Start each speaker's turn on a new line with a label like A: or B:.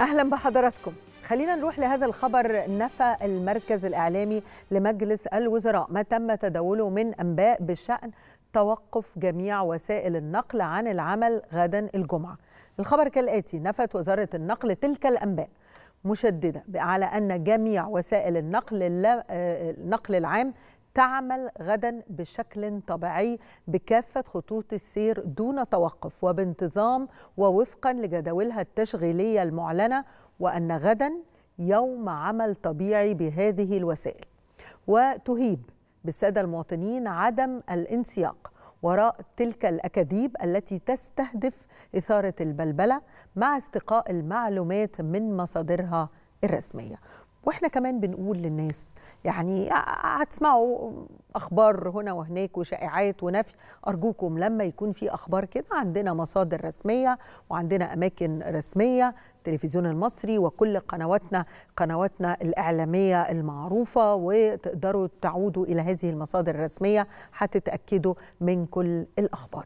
A: اهلا بحضراتكم خلينا نروح لهذا الخبر نفى المركز الاعلامي لمجلس الوزراء ما تم تداوله من انباء بشان توقف جميع وسائل النقل عن العمل غدا الجمعه الخبر كالاتي نفت وزاره النقل تلك الانباء مشدده على ان جميع وسائل النقل آه، النقل العام تعمل غدا بشكل طبيعي بكافة خطوط السير دون توقف وبانتظام ووفقا لجداولها التشغيلية المعلنة وأن غدا يوم عمل طبيعي بهذه الوسائل وتهيب بالسادة المواطنين عدم الانسياق وراء تلك الأكاذيب التي تستهدف إثارة البلبلة مع استقاء المعلومات من مصادرها الرسمية واحنا كمان بنقول للناس يعني هتسمعوا اخبار هنا وهناك وشائعات ونفي ارجوكم لما يكون في اخبار كده عندنا مصادر رسميه وعندنا اماكن رسميه التلفزيون المصري وكل قنواتنا قنواتنا الإعلامية المعروفة وتقدروا تعودوا إلى هذه المصادر الرسمية حتى تأكدوا من كل الأخبار